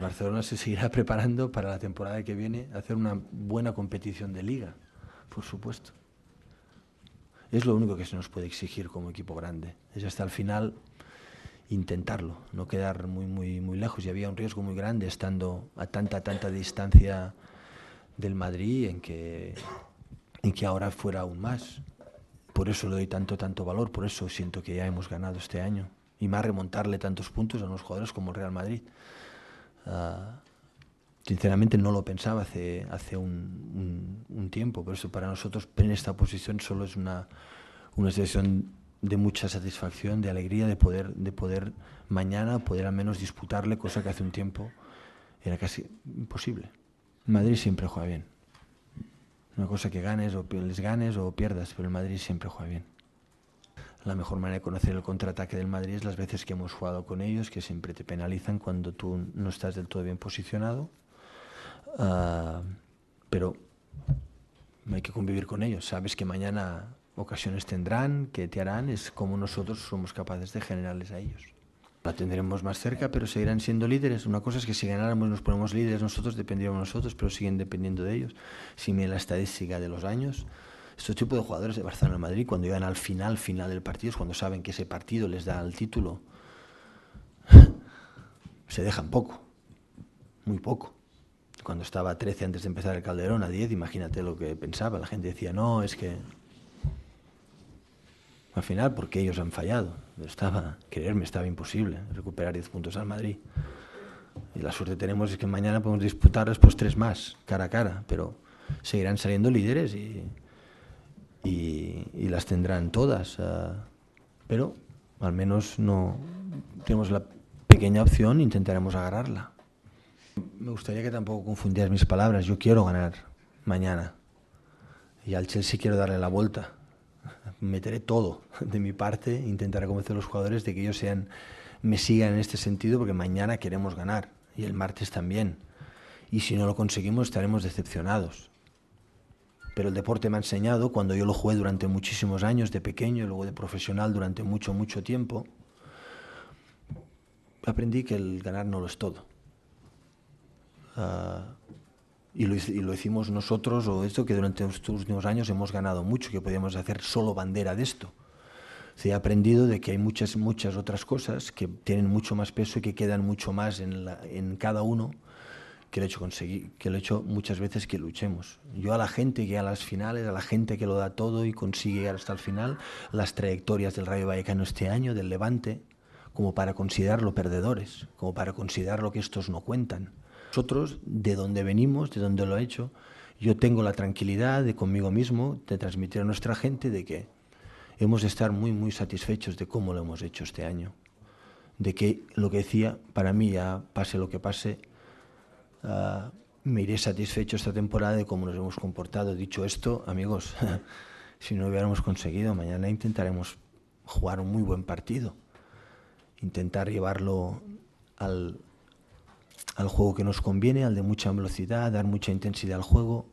Barcelona se seguirá preparando para la temporada que viene hacer una buena competición de liga, por supuesto. Es lo único que se nos puede exigir como equipo grande. Es hasta el final intentarlo, no quedar muy, muy, muy lejos. Y había un riesgo muy grande estando a tanta, tanta distancia del Madrid en que, en que ahora fuera aún más. Por eso le doy tanto, tanto valor, por eso siento que ya hemos ganado este año. Y más remontarle tantos puntos a unos jugadores como el Real Madrid. Ah, sinceramente no lo pensaba hace, hace un, tiempo, pero eso para nosotros en esta posición solo es una, una de mucha satisfacción, de alegría, de poder, de poder mañana poder al menos disputarle, cosa que hace un tiempo era casi imposible. Madrid siempre juega bien. Una cosa que ganes o les ganes o pierdas, pero el Madrid siempre juega bien. La mejor manera de conocer el contraataque del Madrid es las veces que hemos jugado con ellos, que siempre te penalizan cuando tú no estás del todo bien posicionado. Ah, pero hay que convivir con ellos. Sabes que mañana ocasiones tendrán, que te harán, es como nosotros somos capaces de generarles a ellos. La tendremos más cerca, pero seguirán siendo líderes. Una cosa es que si ganáramos nos ponemos líderes nosotros, dependiéramos nosotros, pero siguen dependiendo de ellos. Si me la estadística de los años, este tipo de jugadores de Barcelona-Madrid, cuando llegan al final, final del partido, es cuando saben que ese partido les da el título, se dejan poco, muy poco. Cuando estaba 13 antes de empezar el Calderón, a 10, imagínate lo que pensaba. La gente decía, no, es que... Al final, porque ellos han fallado. Estaba, creerme, estaba imposible recuperar 10 puntos al Madrid. Y la suerte que tenemos es que mañana podemos disputar después tres más, cara a cara, pero seguirán saliendo líderes y y, las tendrán todas. Eh, pero al menos no tenemos la pequeña opción, intentaremos agarrarla. Me gustaría que tampoco confundieras mis palabras. Yo quiero ganar mañana. Y al Chelsea quiero darle la vuelta. Meteré todo de mi parte, intentaré convencer a los jugadores de que ellos sean, me sigan en este sentido, porque mañana queremos ganar. Y el martes también. Y si no lo conseguimos, estaremos decepcionados pero el deporte me ha enseñado, cuando yo lo jugué durante muchísimos años, de pequeño, y luego de profesional durante mucho, mucho tiempo, aprendí que el ganar no lo es todo. Ah, y, lo, hicimos nosotros, o esto, que durante estos últimos años hemos ganado mucho, que podíamos hacer solo bandera de esto. Se ha aprendido de que hay muchas, muchas otras cosas que tienen mucho más peso y que quedan mucho más en cada uno que lo he hecho conseguir, que lo he hecho muchas veces que luchemos. Yo a la gente que a las finales, a la gente que lo da todo y consigue hasta el final, las trayectorias del Rayo Vallecano este año, del Levante, como para considerarlo perdedores, como para considerarlo que estos no cuentan. Nosotros, de donde venimos, de donde lo he hecho, yo tengo la tranquilidad de conmigo mismo, de transmitir a nuestra gente de que hemos de estar muy, muy satisfechos de cómo lo hemos hecho este año. De que lo que decía, para mí ya pase lo que pase, Ah, me iré satisfecho esta temporada de cómo nos hemos comportado. Dicho esto, amigos, si no hubiéramos conseguido, mañana intentaremos jugar un muy buen partido, intentar llevarlo al, al juego que nos conviene, al de mucha velocidad, dar mucha intensidad al juego,